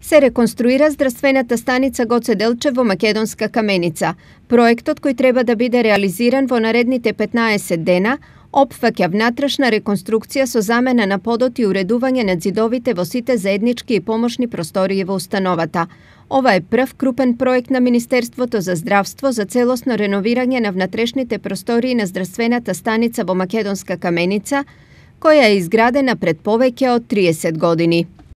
се реконструира здравствената станица Гоце Делче во Македонска каменица. Проектот кој треба да биде реализиран во наредните 15 дена опфаќа внатрешна реконструкција со замена на подот и уредување на ѕидовите во сите заеднички и помошни простории во установата. Ова е прв крупен проект на Министерството за здравство за целосно реновирање на внатрешните простории на здравствената станица во Македонска каменица, која е изградена пред повеќе од 30 години.